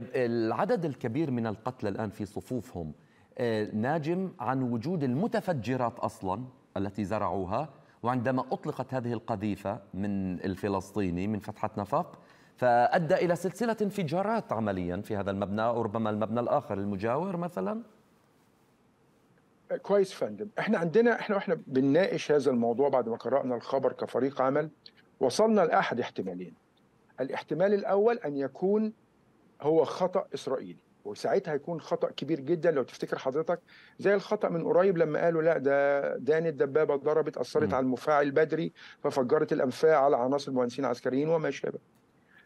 العدد الكبير من القتلى الآن في صفوفهم آه، ناجم عن وجود المتفجرات أصلا التي زرعوها وعندما أطلقت هذه القذيفة من الفلسطيني من فتحة نفق فأدى إلى سلسلة انفجارات عمليا في هذا المبنى وربما المبنى الآخر المجاور مثلا كويس فندم احنا عندنا احنا واحنا بنناقش هذا الموضوع بعد ما قرأنا الخبر كفريق عمل وصلنا لأحد احتمالين الاحتمال الأول أن يكون هو خطا اسرائيلي وساعتها هيكون خطا كبير جدا لو تفتكر حضرتك زي الخطا من قريب لما قالوا لا ده دان الدبابه ضربت اثرت على المفاعل بدري ففجرت الانفاق على عناصر مهندسين عسكريين وما شابه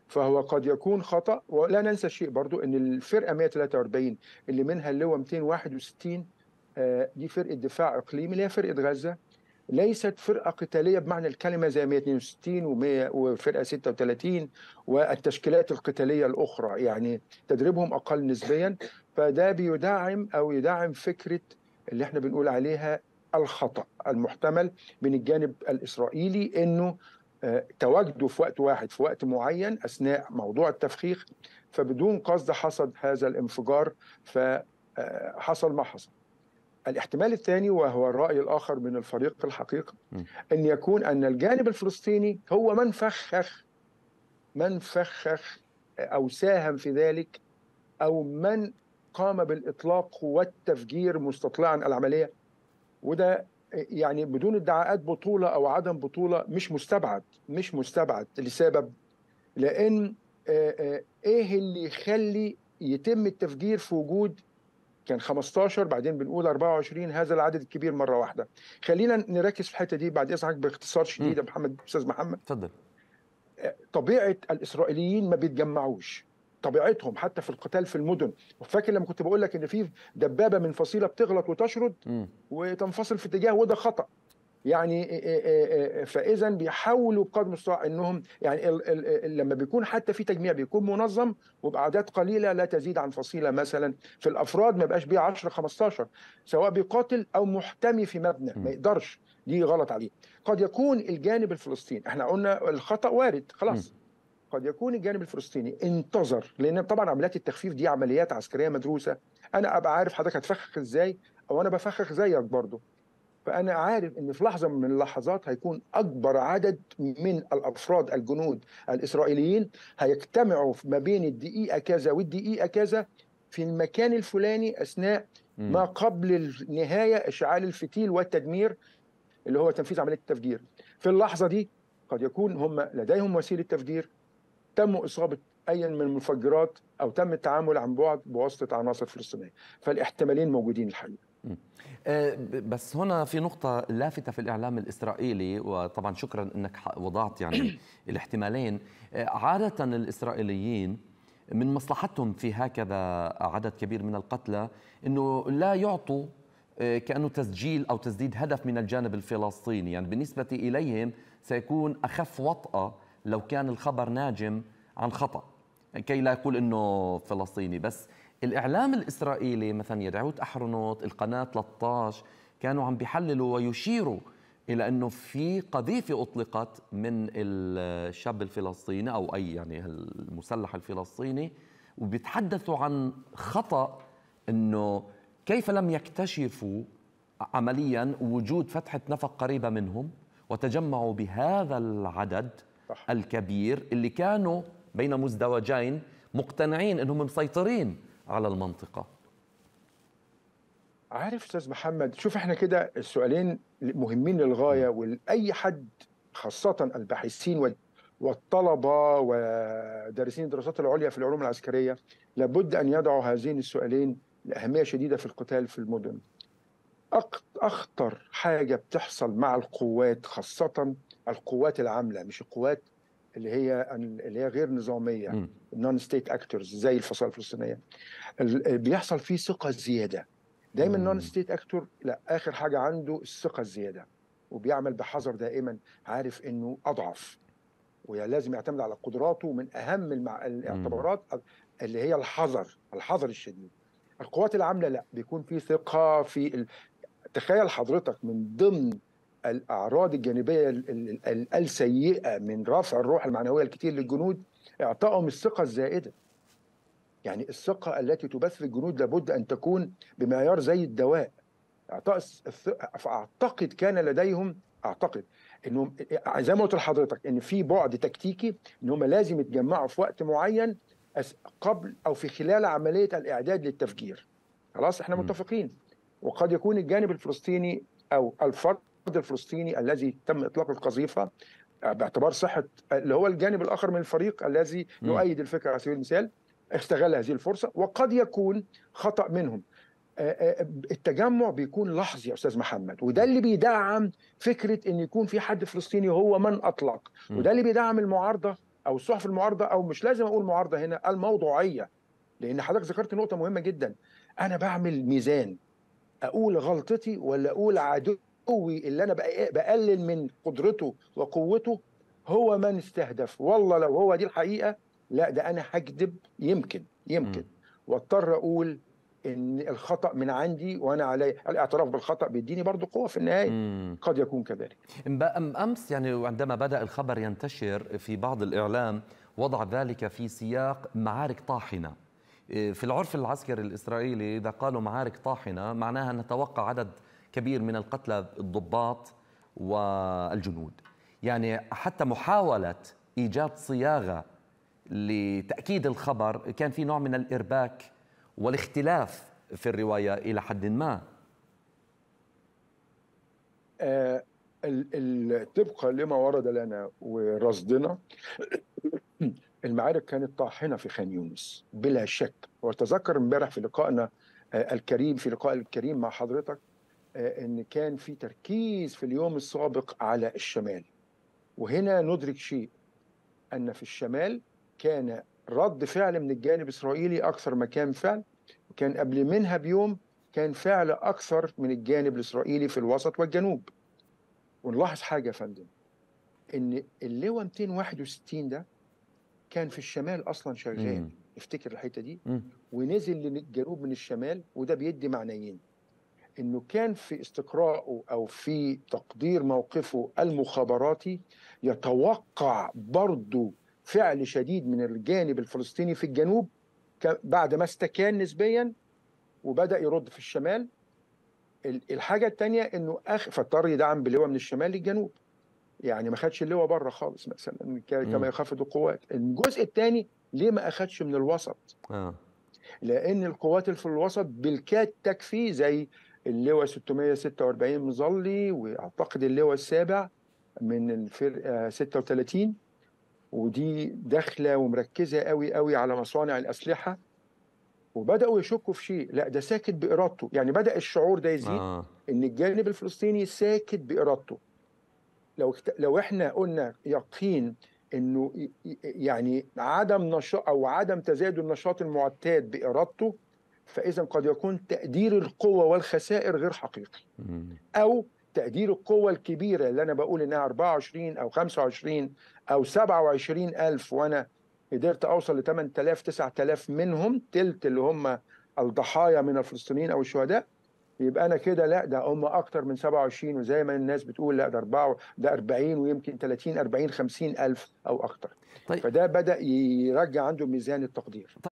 فهو قد يكون خطا ولا ننسى شيء برضو ان الفرقه 143 اللي منها اللواء 261 آه، دي فرقه دفاع اقليمي اللي هي فرقه غزه ليست فرقه قتاليه بمعنى الكلمه زي 162 و100 وفرقه 36 والتشكيلات القتاليه الاخرى يعني تدريبهم اقل نسبيا فده بيدعم او يدعم فكره اللي احنا بنقول عليها الخطا المحتمل من الجانب الاسرائيلي انه آه، تواجدوا في وقت واحد في وقت معين اثناء موضوع التفخيخ فبدون قصد حصل هذا الانفجار فحصل آه، ما حصل الاحتمال الثاني وهو الرأي الآخر من الفريق الحقيقة أن يكون أن الجانب الفلسطيني هو من فخخ من فخخ أو ساهم في ذلك أو من قام بالإطلاق والتفجير مستطلعا العملية وده يعني بدون ادعاءات بطولة أو عدم بطولة مش مستبعد مش مستبعد لسبب لأن إيه اللي يخلي يتم التفجير في وجود كان 15 بعدين بنقول 24 هذا العدد الكبير مره واحده خلينا نركز في الحته دي بعد اذنك باختصار شديد يا محمد استاذ محمد اتفضل آه، طبيعه الاسرائيليين ما بيتجمعوش طبيعتهم حتى في القتال في المدن وفاكر لما كنت بقول لك ان في دبابه من فصيله بتغلط وتشرد م. وتنفصل في اتجاه وده خطا يعني فاذا بيحاولوا بقدر المستطاع انهم يعني ال ال لما بيكون حتى في تجميع بيكون منظم وباعداد قليله لا تزيد عن فصيله مثلا في الافراد ما يبقاش بيه 10 15 سواء بيقاتل او محتمي في مبنى ما يقدرش دي غلط عليه قد يكون الجانب الفلسطيني احنا قلنا الخطا وارد خلاص قد يكون الجانب الفلسطيني انتظر لان طبعا عمليات التخفيف دي عمليات عسكريه مدروسه انا ابقى عارف حضرتك هتفخخ ازاي او انا بفخخ زيك برضه فانا عارف ان في لحظه من اللحظات هيكون اكبر عدد من الافراد الجنود الاسرائيليين هيجتمعوا ما بين الدقيقه كذا والدقيقه كذا في المكان الفلاني اثناء ما قبل النهايه اشعال الفتيل والتدمير اللي هو تنفيذ عمليه التفجير في اللحظه دي قد يكون هم لديهم وسيله تفجير تم اصابه ايا من المفجرات او تم التعامل عن بعد بواسطه عناصر فلسطينيه فالاحتمالين موجودين الحقيقه آه، بس هنا في نقطة لافتة في الإعلام الإسرائيلي وطبعا شكرا أنك وضعت يعني الاحتمالين آه، عادة الإسرائيليين من مصلحتهم في هكذا عدد كبير من القتلى أنه لا يعطوا آه، كأنه تسجيل أو تسديد هدف من الجانب الفلسطيني يعني بالنسبة إليهم سيكون أخف وطأة لو كان الخبر ناجم عن خطأ كي لا يقول أنه فلسطيني بس الإعلام الإسرائيلي مثلا يدعوت أحرنوت القناة 13 كانوا عم بيحللوا ويشيروا إلى أنه في قذيفة أطلقت من الشاب الفلسطيني أو أي يعني المسلح الفلسطيني وبيتحدثوا عن خطأ أنه كيف لم يكتشفوا عمليا وجود فتحة نفق قريبة منهم وتجمعوا بهذا العدد الكبير اللي كانوا بين مزدوجين مقتنعين انهم مسيطرين على المنطقه عارف استاذ محمد شوف احنا كده السؤالين مهمين للغايه ولاي حد خاصه الباحثين والطلبه ودارسين الدراسات العليا في العلوم العسكريه لابد ان يضعوا هذين السؤالين لاهميه شديده في القتال في المدن اخطر حاجه بتحصل مع القوات خاصه القوات العامله مش القوات اللي هي اللي هي غير نظاميه نون ستيت اكتورز زي الفصائل الفلسطينيه بيحصل فيه ثقه زياده دايما نون ستيت اكتور لا اخر حاجه عنده الثقه الزياده وبيعمل بحذر دائما عارف انه اضعف ولازم يعتمد على قدراته من اهم المع... الاعتبارات اللي هي الحذر الحذر الشديد القوات العامله لا بيكون في ثقه في ال... تخيل حضرتك من ضمن الاعراض الجانبيه السيئه من رفع الروح المعنويه الكتير للجنود اعطائهم الثقه الزائده يعني الثقه التي تبث في الجنود لابد ان تكون بمعيار زي الدواء اعطاء فاعتقد كان لديهم اعتقد انهم زي ما قلت لحضرتك ان في بعد تكتيكي ان هم لازم يتجمعوا في وقت معين قبل او في خلال عمليه الاعداد للتفجير خلاص احنا متفقين وقد يكون الجانب الفلسطيني او الفرد الفلسطيني الذي تم اطلاق القذيفه آه، باعتبار صحه آه، اللي هو الجانب الاخر من الفريق الذي يؤيد الفكره على سبيل المثال استغل هذه الفرصه وقد يكون خطا منهم آه، التجمع بيكون لحظي يا استاذ محمد وده اللي بيدعم فكره ان يكون في حد فلسطيني هو من اطلق وده اللي بيدعم المعارضه او الصحف المعارضه او مش لازم اقول معارضه هنا الموضوعيه لان حضرتك ذكرت نقطه مهمه جدا انا بعمل ميزان اقول غلطتي ولا اقول عدو قوي اللي انا بقلل من قدرته وقوته هو من استهدف والله لو هو دي الحقيقه لا ده انا هكذب يمكن يمكن واضطر اقول ان الخطا من عندي وانا علي الاعتراف بالخطا بيديني برضه قوه في النهايه مم. قد يكون كذلك امس يعني عندما بدا الخبر ينتشر في بعض الاعلام وضع ذلك في سياق معارك طاحنه إيه، في العرف العسكري الاسرائيلي اذا قالوا معارك طاحنه معناها نتوقع عدد كبير من القتلى الضباط والجنود يعني حتى محاولة إيجاد صياغة لتأكيد الخبر كان في نوع من الإرباك والاختلاف في الرواية إلى حد ما آه طبقا لما ورد لنا ورصدنا المعارك كانت طاحنه في خان يونس بلا شك واتذكر امبارح في لقائنا آه، الكريم في لقاء الكريم مع حضرتك آه، ان كان في تركيز في اليوم السابق على الشمال وهنا ندرك شيء ان في الشمال كان رد فعل من الجانب الاسرائيلي اكثر ما كان فعل وكان قبل منها بيوم كان فعل اكثر من الجانب الاسرائيلي في الوسط والجنوب ونلاحظ حاجه يا فندم ان اللواء 261 ده كان في الشمال اصلا شغال افتكر الحته دي ونزل للجنوب من الشمال وده بيدي معنيين انه كان في استقراءه او في تقدير موقفه المخابراتي يتوقع برضه فعل شديد من الجانب الفلسطيني في الجنوب بعد ما استكان نسبيا وبدا يرد في الشمال الحاجه الثانيه انه اخ فاضطر يدعم بلواء من الشمال للجنوب يعني ما خدش اللواء بره خالص مثلا كما يخفض القوات الجزء الثاني ليه ما اخدش من الوسط آه. لان القوات اللي في الوسط بالكاد تكفي زي اللواء 646 مظلي واعتقد اللواء السابع من الفرقه آه، 36 ودي داخله ومركزه قوي قوي على مصانع الاسلحه وبداوا يشكوا في شيء لا ده ساكت بارادته يعني بدا الشعور ده يزيد آه. ان الجانب الفلسطيني ساكت بارادته لو لو احنا قلنا يقين انه يعني عدم نشاط او عدم تزايد النشاط المعتاد بارادته فاذا قد يكون تقدير القوه والخسائر غير حقيقي او تقدير القوة الكبيرة اللي أنا بقول إنها 24 أو 25 أو 27 ألف وأنا قدرت أوصل ل 8000 9000 منهم تلت اللي هم الضحايا من الفلسطينيين أو الشهداء يبقى أنا كده لا ده هم أكتر من 27 وزي ما الناس بتقول لا ده أربعة ده 40 ويمكن 30 40 50 ألف أو أكتر طيب. فده بدأ يرجع عنده ميزان التقدير طيب.